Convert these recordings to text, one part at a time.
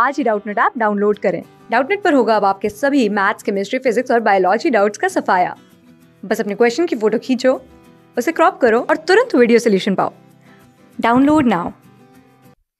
आज ही Doubtnut app download करें डाउटनेट पर होगा अब आपके सभी मैथ्स केमिस्ट्री फिजिक्स और बायोलॉजी डाउट्स का सफाया बस अपने क्वेश्चन की फोटो खींचो उसे क्रॉप करो और तुरंत वीडियो सोल्यूशन पाओ डाउनलोड नाउ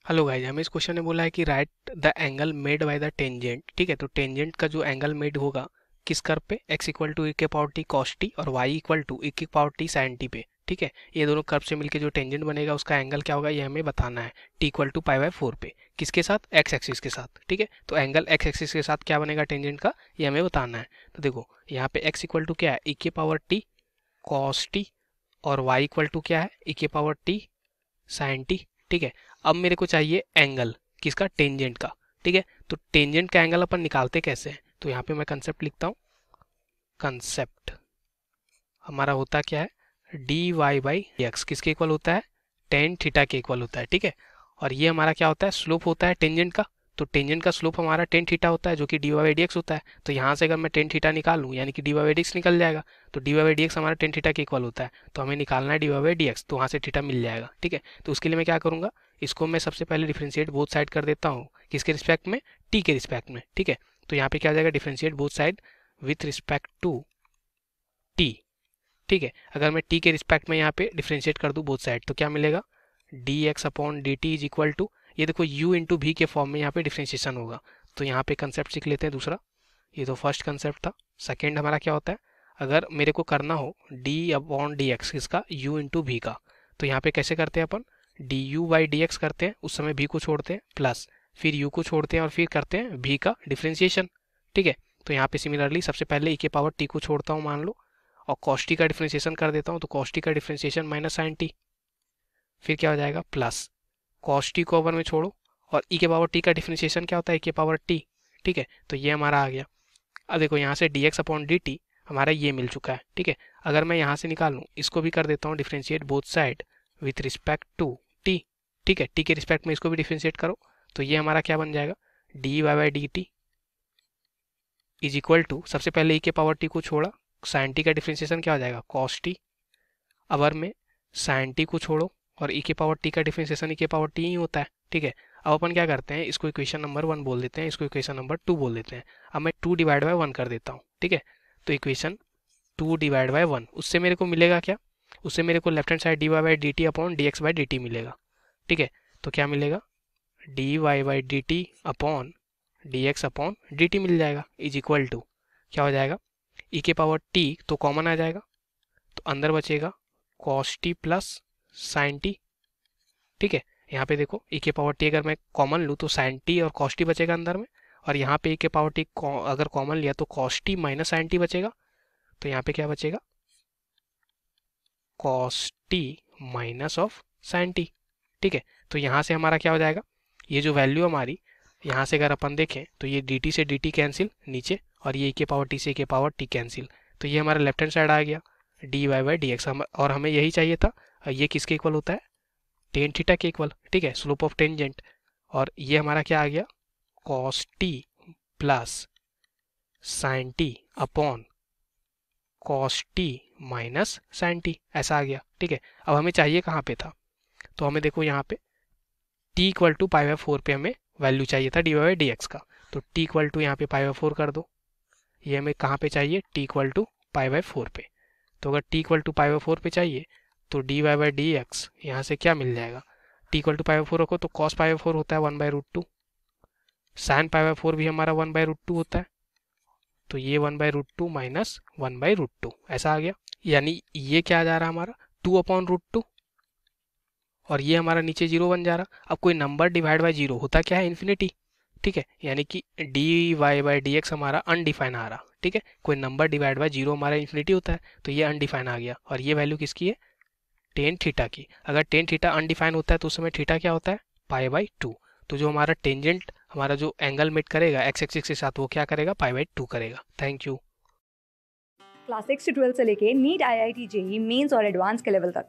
हेलो गाइज हमें इस क्वेश्चन ने बोला है कि right the angle made by the tangent ठीक है तो टेंजेंट का जो एंगल मेड होगा किस कर पे एक्स इक्वल टू ए के पावर टी कॉस टी और वाई इक्वल टू ए के पावर टी साइन टी पे ठीक है ये दोनों कर्व से मिलकर जो टेंजेंट बनेगा उसका एंगल क्या होगा ये हमें बताना है t equal to pi by four पे किसके साथ एक्स एक्सिस के साथ ठीक है तो एंगल एक्स एक्सिस के साथ क्या बनेगा टेंजेंट का ये हमें बताना है तो देखो यहाँ पे एक्स इक्वल टू क्या है ई के पावर टी कॉस टी और वाई इक्वल टू क्या है ई के पावर टी साइन टी ठीक है अब मेरे को चाहिए एंगल किसका टेंजेंट का ठीक है तो टेंजेंट का एंगल अपन निकालते कैसे हैं तो यहाँ पे मैं कंसेप्ट लिखता हूँ कंसेप्ट हमारा होता क्या है डी वाई बाई एक्स किसके इक्वल होता है टेन थीटा के इक्वल होता है ठीक है और ये हमारा क्या होता है स्लोप होता है टेंजेंट का तो टेंजेंट का स्लोप हमारा टेन थीटा होता है जो कि डी वाई डी एक्स होता है तो यहाँ से अगर मैं टेन थीटा निकाल लूँ यानी कि डी वाई डी एक्स निकल जाएगा तो डी वाई डी एक्स हमारा टेन थीटा के इक्वल होता है तो हमें निकालना है डी वाई डी एक्स तो वहाँ से थीटा मिल जाएगा ठीक है तो उसके लिए मैं क्या करूँगा इसको मैं सबसे पहले डिफ्रेंशिएट बोथ साइड कर देता हूँ किसके रिस्पेक्ट में टी के रिस्पेक्ट में ठीक है तो यहाँ पे क्या जाएगा differentiate both side with respect to ठीक है अगर मैं टी के रिस्पेक्ट में यहाँ पे डिफ्रेंशिएट कर दूँ बोथ साइड तो क्या मिलेगा d x upon d t is equal to ये देखो यू इंटू भी के फॉर्म में यहाँ पे डिफ्रेंशिएशन होगा तो यहाँ पे कंसेप्ट सीख लेते हैं दूसरा ये तो फर्स्ट कंसेप्ट था सेकेंड हमारा क्या होता है अगर मेरे को करना हो डी अपॉन डी एक्स इसका यू इंटू भी का तो यहाँ पे कैसे करते हैं अपन d u by d x करते हैं उस समय भी को छोड़ते हैं प्लस फिर यू को छोड़ते हैं और फिर करते हैं भी का डिफ्रेंशिएशन ठीक है तो यहाँ पे सिमिलरली सबसे पहले ई e के पावर टी को छोड़ता हूँ मान लो और कॉस्टी का डिफ्रेंशिएशन कर देता हूँ तो कॉस्टी का डिफ्रेंशिएशन माइनस साइन टी फिर क्या हो जाएगा प्लस कॉस्टी को ओवर में छोड़ो और ई e के पावर टी का डिफ्रेंशिएशन क्या होता है ई e के पावर टी ठीक है तो ये हमारा आ गया अब देखो यहाँ से d x upon d t हमारा ये मिल चुका है ठीक है अगर मैं यहाँ से निकाल लूँ इसको भी कर देता हूँ differentiate both side with respect to t ठीक है टी के रिस्पेक्ट में इसको भी डिफ्रेंशिएट करो तो ये हमारा क्या बन जाएगा d y y d t is equal to सबसे पहले ई e के पावर टी को छोड़ा साइन टी का डिफ्रेंसिएशन क्या हो जाएगा कॉस टी अवर में साइन टी को छोड़ो और ई e के पावर टी का डिफ्रेंसिएशन ई e के पावर टी ही होता है ठीक है अब अपन क्या करते हैं इसको इक्वेशन नंबर वन बोल देते हैं इसको इक्वेशन नंबर टू बोल देते हैं अब मैं टू डिवाइड बाय वन कर देता हूँ ठीक है तो equation two divide by one उससे मेरे को मिलेगा क्या उससे मेरे को left hand side d y by d t upon d x by d t मिलेगा ठीक है तो क्या मिलेगा d y by d t upon d x upon d t मिल जाएगा इज इक्वल टू क्या हो जाएगा ई e के पावर टी तो कॉमन आ जाएगा तो अंदर बचेगा cos t plus sine t ठीक है यहाँ पे देखो ई e के पावर टी अगर मैं कॉमन लूँ तो साइन टी और कॉस टी बचेगा अंदर में और यहाँ पे ई e के पावर टी अगर कॉमन लिया तो cos t minus sine t बचेगा तो यहाँ पे क्या बचेगा cos t minus of sine t ठीक है तो यहाँ से हमारा क्या हो जाएगा ये जो वैल्यू हमारी यहाँ से अगर अपन देखें तो ये dt से dt कैंसिल नीचे और ये e के पावर t से e के पावर t कैंसिल तो ये हमारा लेफ्ट हैंड साइड आ गया d y y d x और हमें यही चाहिए था ये किसके इक्वल होता है टेन थीटा के इक्वल ठीक है स्लोप ऑफ टेंजेंट और ये हमारा क्या आ गया cos t plus sine t upon cos t minus sine t ऐसा आ गया ठीक है अब हमें चाहिए कहाँ पे था तो हमें देखो यहाँ पे t equal to pi by four पे हमें वैल्यू चाहिए था डी वाई डी एक्स का तो टी इक्वल टू यहाँ पे पाई बाई फोर कर दो ये हमें कहाँ पे चाहिए t equal to pi by four पे तो अगर t equal to pi by four पे चाहिए तो d y by d x यहाँ से क्या मिल जाएगा t equal to pi by four रखो तो कॉस पाई बाई फोर होता है one by root two sine pi by four भी हमारा वन बाई रूट टू होता है तो ये one by root two minus one by root two ऐसा आ गया यानी ये क्या आ जा रहा है हमारा टू अपॉन रूट टू और ये हमारा नीचे जीरो बन जा रहा अब कोई नंबर डिवाइड बाई जीरो होता क्या है इन्फिनिटी ठीक है यानी कि d y by d x हमारा अनडिफाइन आ रहा ठीक है कोई नंबर डिवाइड बाई जीरो हमारा इन्फिनिटी होता है तो ये अनडिफाइन आ गया और ये वैल्यू किसकी है टेन थीटा की अगर टेन थीटा अनडिफाइन होता है तो उस समय थीटा क्या होता है पाई बाई टू तो जो हमारा टेंजेंट हमारा जो एंगल मेट करेगा एक्स एक्सिस के साथ वो क्या करेगा पाई बाई टू करेगा थैंक यू क्लास सिक्स से से लेके NEET I I T JEE mains और एडवांस के लेवल तक